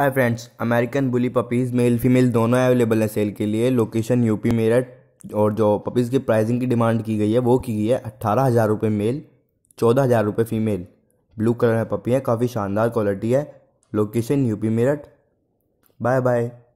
हाय friends American bully puppies male female दोनों available है sale के लिए लोकेशन यूपी मेरठ और जो पपीज़ की प्राइसिंग की डिमांड की गई है वो की गई है अट्ठारह हज़ार रुपये मेल चौदह हज़ार रुपये फीमेल ब्लू कलर है पपी है काफ़ी शानदार क्वालिटी है location UP Meerut bye bye